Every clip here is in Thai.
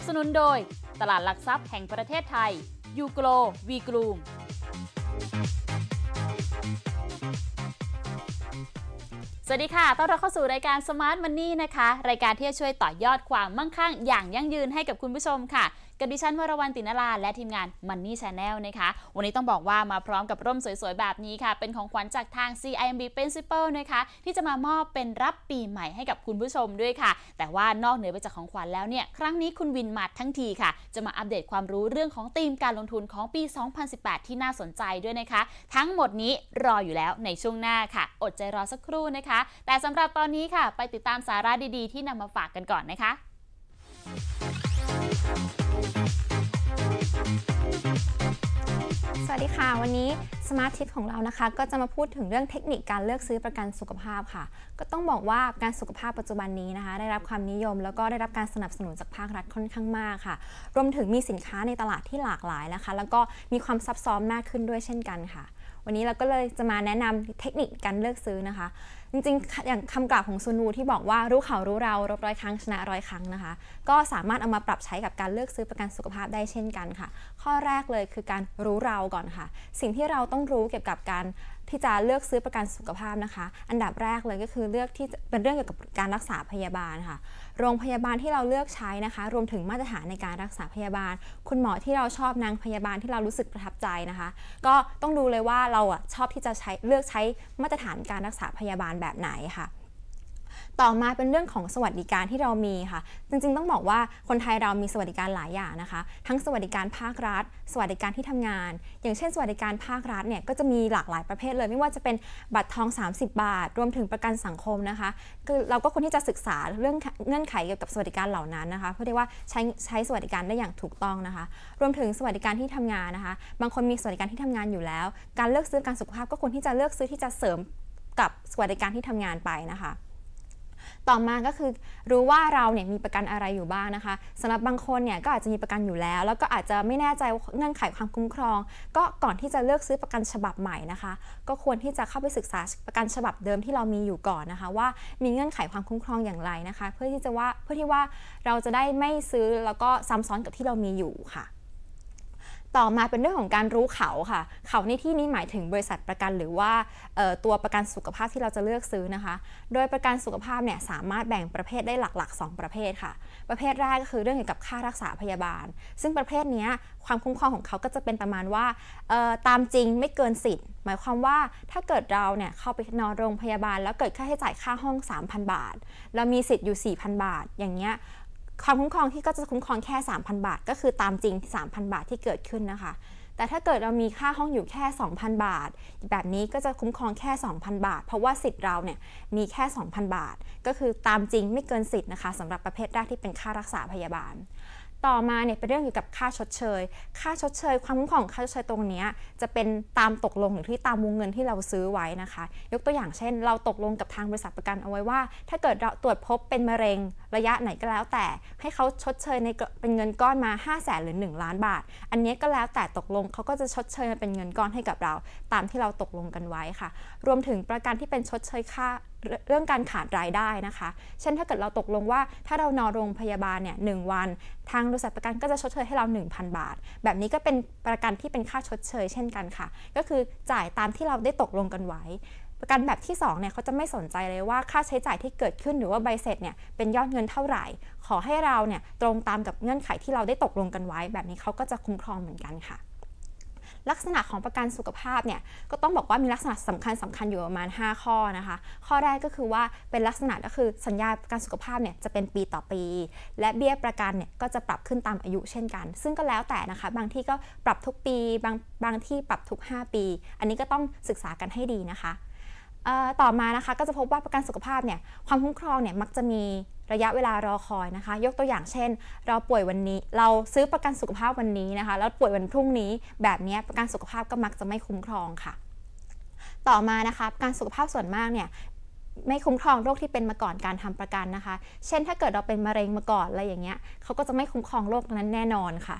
นับสนุนโดย ตลาดหลักทรัพย์แห่งประเทศไทย ยูโกลวีกรูมสวัสดีค่ะ ต้อนรับเข้าสู่รายการ Smart Money นะคะ รายการที่จะช่วยต่อยอดความมั่งคั่ง อย่างยั่งยืนให้กับคุณผู้ชมค่ะกับดิฉันวรวรรณตินาลาและทีมงาน m ั n นี Channel นะคะ วันนี้ต้องบอกว่ามาพร้อมกับร่มสวยๆ แบบนี้ค่ะ เป็นของขวัญจากทาง CIMB Principal นะคะ ที่จะมามอบเป็นรับปีใหม่ให้กับคุณผู้ชมด้วยค่ะ แต่ว่านอกเหนือไปจากของขวัญแล้วเนี่ย ครั้งนี้คุณวินมาทั้งทีค่ะ จะมาอัปเดตความรู้เรื่องของธีมการลงทุนของปี 2018 ที่น่าสนใจด้วยนะคะ ทั้งหมดนี้รออยู่แล้วในช่วงหน้าค่ะอดใจรอสักครู่นะคะ แต่สำหรับตอนนี้ค่ะ ไปติดตามสาระดีๆ ที่นำมาฝากกันก่อนนะคะ t a k สวัสดีค่ะ วันนี้สมาร์ททิปของเรานะคะก็จะมาพูดถึงเรื่องเทคนิคการเลือกซื้อประกันสุขภาพค่ะ ก็ต้องบอกว่าการสุขภาพปัจจุบันนี้นะคะ ได้รับความนิยมแล้วก็ได้รับการสนับสนุนจากภาครัฐค่อนข้างมากค่ะรวมถึงมีสินค้าในตลาดที่หลากหลายนะคะ แล้วก็มีความซับซ้อนมากขึ้นด้วยเช่นกันค่ะวันนี้เราก็เลยจะมาแนะนำเทคนิคการเลือกซื้อนะคะ จริงๆอย่างคำกล่าวของซูนูที่บอกว่ารู้เขารู้เรารบร้อยครั้งชนะร้อยครั้งนะคะ ก็สามารถเอามาปรับใช้กับการเลือกซื้อประกันสุขภาพได้เช่นกันค่ะ ข้อแรกเลยคือการรู้เราก่อนค่ะ สิ่งที่เราต้องรู้เกี่ยวกับการที่จะเลือกซื้อประกันสุขภาพนะคะ อันดับแรกเลยก็คือเลือกที่เป็นเรื่องเกี่ยวกับการรักษาพยาบาลค่ะ โรงพยาบาลที่เราเลือกใช้นะคะ รวมถึงมาตรฐานในการรักษาพยาบาลคุณหมอที่เราชอบนางพยาบาลที่เรารู้สึกประทับใจนะคะ ก็ต้องดูเลยว่าเราอ่ะชอบที่จะใช้เลือกใช้มาตรฐานการรักษาพยาบาลแบบไหนค่ะต่อมาเป็นเรื่องของสวัสดิการที่เรามีค่ะ จริงๆต้องบอกว่าคนไทยเรามีสวัสดิการหลายอย่างนะคะ ทั้งสวัสดิการภาครัฐ สวัสดิการที่ทำงาน อย่างเช่น สวัสดิการภาครัฐเนี่ยก็จะมีหลากหลายประเภทเลย ไม่ว่าจะเป็นบัตรทอง 30 บาท รวมถึงประกันสังคมนะคะเราก็ควรที่จะศึกษาเรื่องเงื่อนไขเกี่ยวกับสวัสดิการเหล่านั้นนะคะ เพื่อที่ว่าใช้ใช้สวัสดิการได้อย่างถูกต้องนะคะ รวมถึงสวัสดิการที่ทำงานนะคะ บางคนมีสวัสดิการที่ทำงานอยู่แล้ว การเลือกซื้อการสุขภาพก็ควรที่จะเลือกซื้อที่จะเสริมกับสวัสดิการที่ทำงานไปนะคะต่อมาก็คือรู้ว่าเราเนี่ยมีประกันอะไรอยู่บ้างนะคะ สำหรับบางคนเนี่ยก็อาจจะมีประกันอยู่แล้ว แล้วก็อาจจะไม่แน่ใจเงื่อนไขความคุ้มครอง ก็ก่อนที่จะเลือกซื้อประกันฉบับใหม่นะคะ ก็ควรที่จะเข้าไปศึกษาประกันฉบับเดิมที่เรามีอยู่ก่อนนะคะ ว่ามีเงื่อนไขความคุ้มครองอย่างไรนะคะ เพื่อที่จะว่าเพื่อที่ว่าเราจะได้ไม่ซื้อแล้วก็ซ้ำซ้อนกับที่เรามีอยู่ค่ะต่อมาเป็นเรื่องของการรู้เขาค่ะเขาในที่นี้หมายถึงบริษัทประกันหรือว่าตัวประกันสุขภาพที่เราจะเลือกซื้อนะคะโดยประกันสุขภาพเนี่ยสามารถแบ่งประเภทได้หลักๆ 2 ประเภทค่ะประเภทแรกก็คือเรื่องเกี่ยวกับค่ารักษาพยาบาล ซึ่งประเภทนี้ความคุ้มครองของเขาก็จะเป็นประมาณว่าตามจริงไม่เกินสิทธิ์หมายความว่าถ้าเกิดเราเนี่ยเข้าไปนอนโรงพยาบาลแล้วเกิดค่าใช้จ่ายค่าห้อง 3,000 บาท เรามีสิทธิ์อยู่ 4,000 บาทอย่างเงี้ยความคุ้มครองที่ก็จะคุ้มครองแค่ 3,000 บาท ก็คือตามจริง 3,000 บาทที่เกิดขึ้นนะคะ แต่ถ้าเกิดเรามีค่าห้องอยู่แค่ 2,000 บาท แบบนี้ก็จะคุ้มครองแค่ 2,000 บาท เพราะว่าสิทธิ์เราเนี่ยมีแค่ 2,000 บาท ก็คือตามจริงไม่เกินสิทธิ์นะคะสำหรับประเภทแรกที่เป็นค่ารักษาพยาบาลต่อมาเนี่ยเป็นเรื่องเกี่ยวกับค่าชดเชย ค่าชดเชย ความคุ้มครองค่าชดเชยตรงนี้ จะเป็นตามตกลงหรือที่ตามวงเงินที่เราซื้อไว้นะคะ ยกตัวอย่างเช่น เราตกลงกับทางบริษัทประกันเอาไว้ว่า ถ้าเกิดเราตรวจพบเป็นมะเร็ง ระยะไหนก็แล้วแต่ให้เขาชดเชยในเป็นเงินก้อนมา5 0 0แสนหรือ1 ล้านบาท อันนี้ก็แล้วแต่ตกลงเขาก็จะชดเชยเป็นเงินก้อนให้กับเรา ตามที่เราตกลงกันไว้ค่ะ รวมถึงประกันที่เป็นชดเชย ค่าเรื่องการขาดรายได้นะคะ เช่นถ้าเกิดเราตกลงว่า ถ้าเรานอนโรงพยาบาลเนี่ยหวัน ทางบริษัทประกันก็จะชดเชยให้เรา 1,000 บาท แบบนี้ก็เป็นประกันที่เป็นค่าชดเชย เช่นกันค่ะ ก็คือจ่ายตามที่เราได้ตกลงกันไว้ ประกันแบบที่2เนี่ยเขาจะไม่สนใจเลยว่าค่าใช้จ่ายที่เกิดขึ้นหรือว่า ใบเสร็จเนี่ยเป็นยอดเงินเท่าไหร่ ขอให้เราเนี่ยตรงตามกับเงื่อนไขที่เราได้ตกลงกันไว้ แบบนี้เขาก็จะคุ้มครองเหมือนกันค่ะลักษณะของประกันสุขภาพเนี่ยก็ต้องบอกว่ามีลักษณะสำคัญสำคัญอยู่ประมาณ 5 ข้อนะคะ ข้อแรกก็คือว่าเป็นลักษณะก็คือสัญญาประกันสุขภาพเนี่ยจะเป็นปีต่อปี และเบี้ยประกันเนี่ยก็จะปรับขึ้นตามอายุเช่นกัน ซึ่งก็แล้วแต่นะคะบางที่ก็ปรับทุกปีบางบางที่ปรับทุก 5 ปี อันนี้ก็ต้องศึกษากันให้ดีนะคะต่อมานะคะก็จะพบว่าประกันสุขภาพเนี่ยความคุ้มครองเนี่ยมักจะมีระยะเวลารอคอยนะคะ ยกตัวอย่างเช่น เราป่วยวันนี้ เราซื้อประกันสุขภาพวันนี้นะคะ แล้วป่วยวันพรุ่งนี้แบบนี้ประกันสุขภาพก็มักจะไม่คุ้มครองค่ะ ต่อมานะคะประกันสุขภาพส่วนมากเนี่ย ไม่คุ้มครองโรคที่เป็นมาก่อนการทำประกันนะคะ เช่นถ้าเกิดเราเป็นมะเร็งมาก่อนอะไรอย่างเงี้ยเขาก็จะไม่คุ้มครองโรคนั้นแน่นอนค่ะ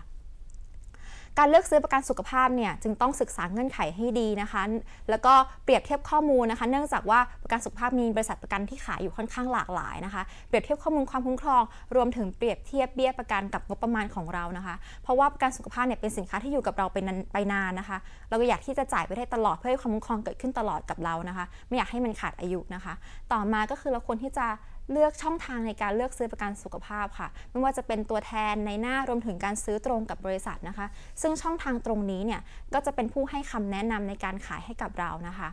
การเลือกซื้อประกันสุขภาพเนี่ยจึงต้องศึกษาเงื่อนไขให้ดีนะคะ แล้วก็เปรียบเทียบข้อมูลนะคะ เนื่องจากว่าประกันสุขภาพมีบริษัทประกันที่ขายอยู่ค่อนข้างหลากหลายนะคะ เปรียบเทียบข้อมูลความคุ้มครอง รวมถึงเปรียบเทียบเบี้ยประกันกับงบประมาณของเรานะคะ เพราะว่าประกันสุขภาพเนี่ยเป็นสินค้าที่อยู่กับเราไปนานไปนานนะคะ เราก็อยากที่จะจ่ายไปได้ตลอดเพื่อให้ความคุ้มครองเกิดขึ้นตลอดกับเรานะคะ ไม่อยากให้มันขาดอายุนะคะ ต่อมาก็คือเราควรที่จะเลือกช่องทางในการเลือกซื้อประกันสุขภาพค่ะ ไม่ว่าจะเป็นตัวแทนในหน้ารวมถึงการซื้อตรงกับบริษัทนะคะ ซึ่งช่องทางตรงนี้เนี่ยก็จะเป็นผู้ให้คำแนะนำในการขายให้กับเรานะคะ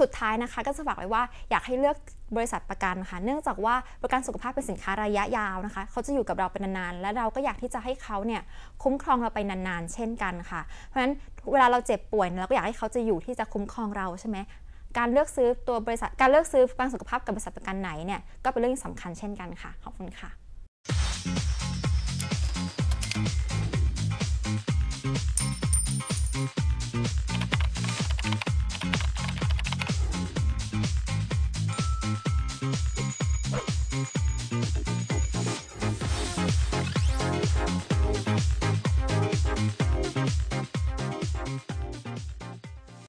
สุดท้ายนะคะก็จะฝากไว้ว่าอยากให้เลือกบริษัทประกันค่ะเนื่องจากว่าประกันสุขภาพเป็นสินค้าระยะยาวนะคะเขาจะอยู่กับเราเป็นนานๆ และเราก็อยากที่จะให้เขาเนี่ยคุ้มครองเราไปนานๆเช่นกันค่ะ เพราะฉะนั้นเวลาเราเจ็บป่วยเราก็อยากให้เขาจะอยู่ที่จะคุ้มครองเราใช่ไหมการเลือกซื้อตัวบริษัทการเลือกซื้อประกันสุขภาพกับบริษัทประกันไหนเนี่ย ก็เป็นเรื่องสำคัญเช่นกันค่ะ ขอบคุณค่ะ